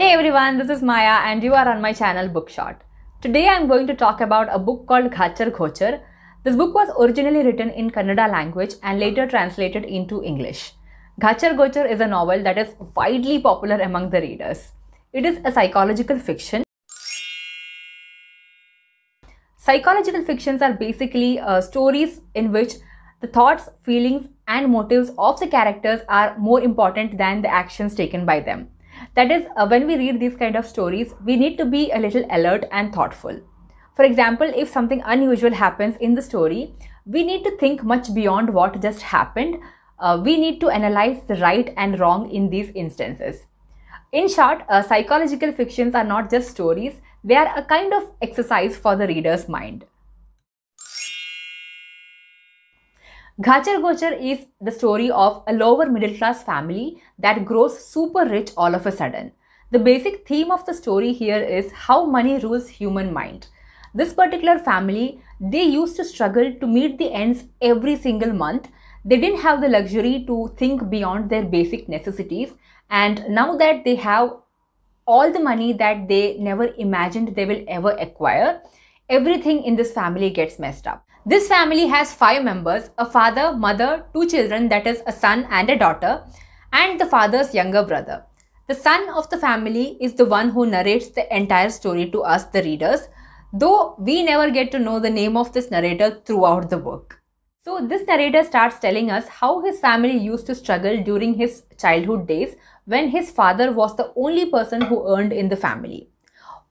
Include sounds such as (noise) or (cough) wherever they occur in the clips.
Hey everyone, this is Maya and you are on my channel Bookshot. Today I'm going to talk about a book called Khachar Khochar. This book was originally written in Kannada language and later translated into English. Khachar Khochar is a novel that is widely popular among the readers. It is a psychological fiction. Psychological fictions are basically uh, stories in which the thoughts, feelings and motives of the characters are more important than the actions taken by them. That is, uh, when we read these kind of stories, we need to be a little alert and thoughtful. For example, if something unusual happens in the story, we need to think much beyond what just happened. Uh, we need to analyze the right and wrong in these instances. In short, uh, psychological fictions are not just stories, they are a kind of exercise for the reader's mind. Ghachar Gochar is the story of a lower middle class family that grows super rich all of a sudden. The basic theme of the story here is how money rules human mind. This particular family, they used to struggle to meet the ends every single month. They didn't have the luxury to think beyond their basic necessities. And now that they have all the money that they never imagined they will ever acquire, everything in this family gets messed up. This family has five members a father, mother, two children that is, a son and a daughter, and the father's younger brother. The son of the family is the one who narrates the entire story to us, the readers, though we never get to know the name of this narrator throughout the book. So, this narrator starts telling us how his family used to struggle during his childhood days when his father was the only person who earned in the family.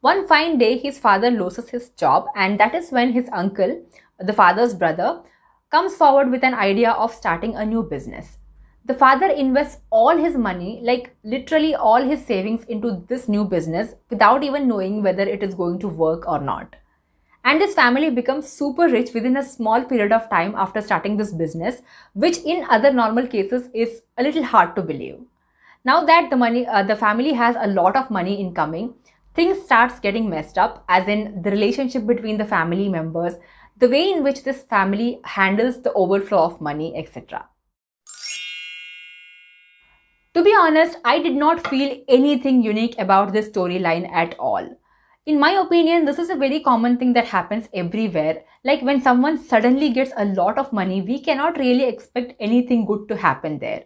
One fine day, his father loses his job, and that is when his uncle, the father's brother, comes forward with an idea of starting a new business. The father invests all his money, like literally all his savings, into this new business without even knowing whether it is going to work or not. And this family becomes super rich within a small period of time after starting this business, which in other normal cases is a little hard to believe. Now that the money, uh, the family has a lot of money incoming, things starts getting messed up as in the relationship between the family members, the way in which this family handles the overflow of money, etc. To be honest, I did not feel anything unique about this storyline at all. In my opinion, this is a very common thing that happens everywhere. Like when someone suddenly gets a lot of money, we cannot really expect anything good to happen there.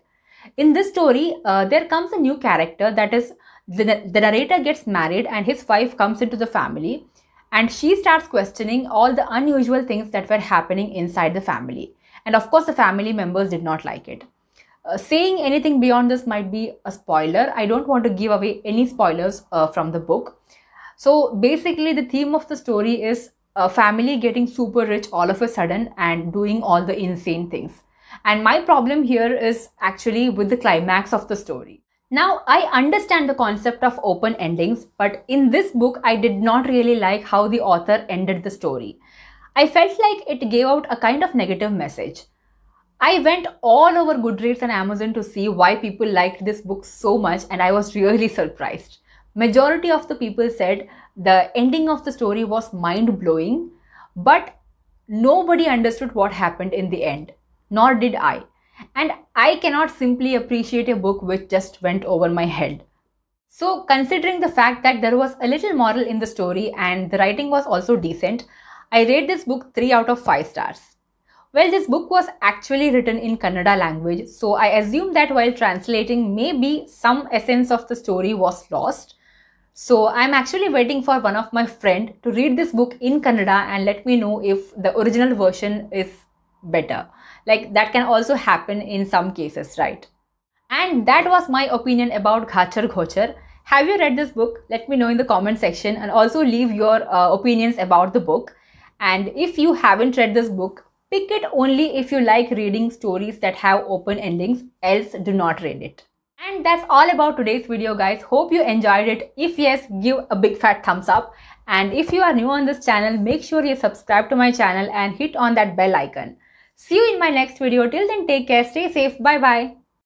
In this story, uh, there comes a new character that is the, the narrator gets married and his wife comes into the family and she starts questioning all the unusual things that were happening inside the family. And of course, the family members did not like it. Uh, saying anything beyond this might be a spoiler. I don't want to give away any spoilers uh, from the book. So basically, the theme of the story is a family getting super rich all of a sudden and doing all the insane things. And my problem here is actually with the climax of the story. Now, I understand the concept of open endings, but in this book, I did not really like how the author ended the story. I felt like it gave out a kind of negative message. I went all over Goodreads and Amazon to see why people liked this book so much and I was really (laughs) surprised. Majority of the people said the ending of the story was mind-blowing, but nobody understood what happened in the end, nor did I and I cannot simply appreciate a book which just went over my head. So, considering the fact that there was a little moral in the story and the writing was also decent, I rate this book 3 out of 5 stars. Well, this book was actually written in Kannada language, so I assume that while translating, maybe some essence of the story was lost. So I'm actually waiting for one of my friend to read this book in Kannada and let me know if the original version is better. Like that can also happen in some cases, right? And that was my opinion about Ghachar Ghochar. Have you read this book? Let me know in the comment section and also leave your uh, opinions about the book. And if you haven't read this book, pick it only if you like reading stories that have open endings, else do not read it. And that's all about today's video guys. Hope you enjoyed it. If yes, give a big fat thumbs up. And if you are new on this channel, make sure you subscribe to my channel and hit on that bell icon. See you in my next video. Till then, take care, stay safe. Bye bye.